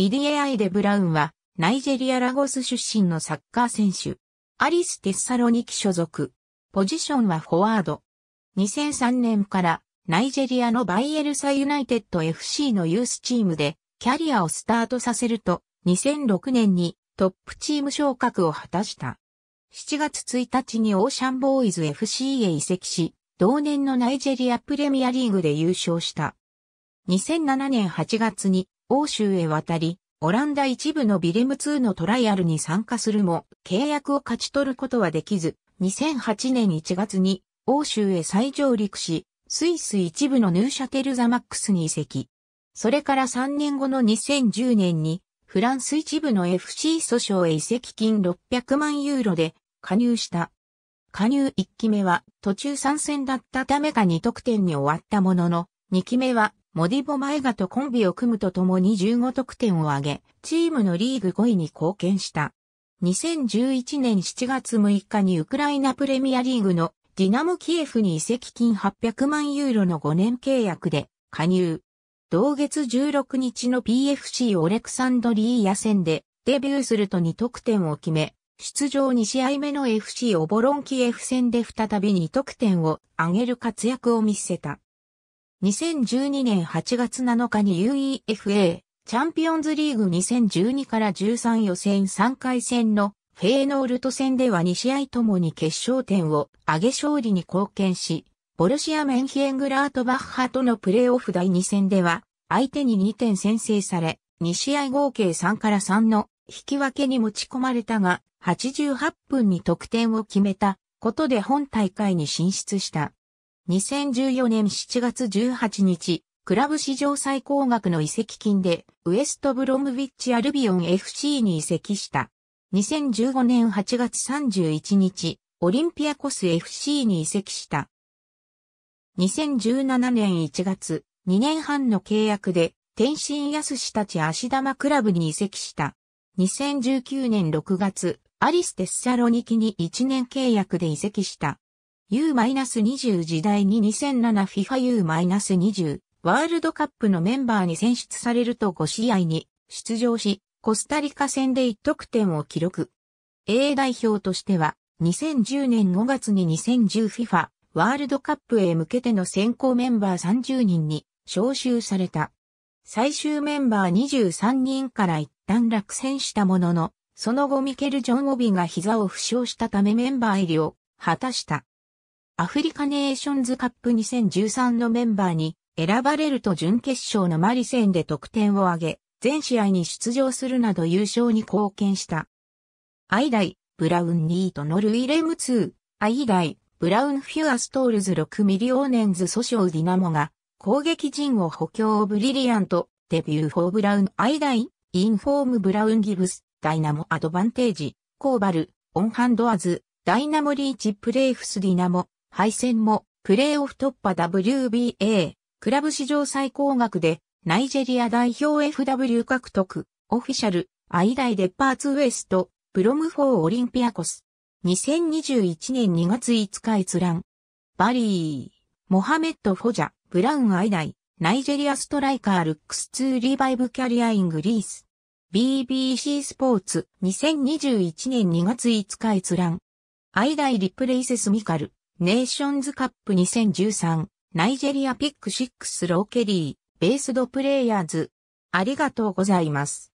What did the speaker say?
イディエ・アイデ・ブラウンは、ナイジェリア・ラゴス出身のサッカー選手。アリス・テッサロニキ所属。ポジションはフォワード。2003年からナイジェリアのバイエルサユナイテッド FC のユースチームでキャリアをスタートさせると2006年にトップチーム昇格を果たした。7月1日にオーシャンボーイズ FC へ移籍し、同年のナイジェリアプレミアリーグで優勝した。2007年8月に欧州へ渡り、オランダ一部のビレム2のトライアルに参加するも、契約を勝ち取ることはできず、2008年1月に欧州へ再上陸し、スイス一部のヌーシャテルザマックスに移籍。それから3年後の2010年に、フランス一部の FC 訴訟へ移籍金600万ユーロで加入した。加入1期目は途中参戦だったためか2得点に終わったものの、2期目はモディボ前ガとコンビを組むとともに15得点を挙げ、チームのリーグ5位に貢献した。2011年7月6日にウクライナプレミアリーグのディナムキエフに移籍金800万ユーロの5年契約で加入。同月16日の PFC オレクサンドリーヤ戦でデビューすると2得点を決め、出場2試合目の FC オボロンキエフ戦で再び2得点を挙げる活躍を見せた。2012年8月7日に UEFA チャンピオンズリーグ2012から13予選3回戦のフェーノールト戦では2試合ともに決勝点を上げ勝利に貢献し、ボルシア・メンヒエングラートバッハとのプレーオフ第2戦では、相手に2点先制され、2試合合計3から3の引き分けに持ち込まれたが、88分に得点を決めたことで本大会に進出した。2014年7月18日、クラブ史上最高額の移籍金で、ウエストブロムビッチアルビオン FC に移籍した。2015年8月31日、オリンピアコス FC に移籍した。2017年1月、2年半の契約で、天津安氏たち足玉クラブに移籍した。2019年6月、アリステッサロニキに1年契約で移籍した。U-20 時代に 2007FIFAU-20 ワールドカップのメンバーに選出されると5試合に出場し、コスタリカ戦で1得点を記録。A 代表としては、2010年5月に 2010FIFA ワールドカップへ向けての選考メンバー30人に招集された。最終メンバー23人から一旦落選したものの、その後ミケル・ジョン・オビが膝を負傷したためメンバー入りを果たした。アフリカネーションズカップ2013のメンバーに選ばれると準決勝のマリ戦で得点を挙げ、全試合に出場するなど優勝に貢献した。アイダイ、ブラウン・ニートノルイ・レム2、アイダイ、ブラウン・フュア・ストールズ6ミリオーネンズ訴訟ディナモが、攻撃陣を補強ブリリアント、デビュー・フォー・ブラウン・アイダイ、インフォーム・ブラウン・ギブス、ダイナモ・アドバンテージ、コーバル、オンハンドアズ、ダイナモ・リーチ・プレイフス・ディナモ、敗戦もプレーオフ突破 WBA クラブ史上最高額でナイジェリア代表 FW 獲得オフィシャルアイダイデパーツウエストプロムフォーオリンピアコス2021年2月5日閲覧バリーモハメット・フォジャブラウンアイダイナイジェリアストライカールックス2リバイブキャリアイングリース BBC スポーツ2021年2月5日閲覧アイダイリプレイセスミカルネーションズカップ2013、ナイジェリアピック6ローケリー、ベースドプレイヤーズ。ありがとうございます。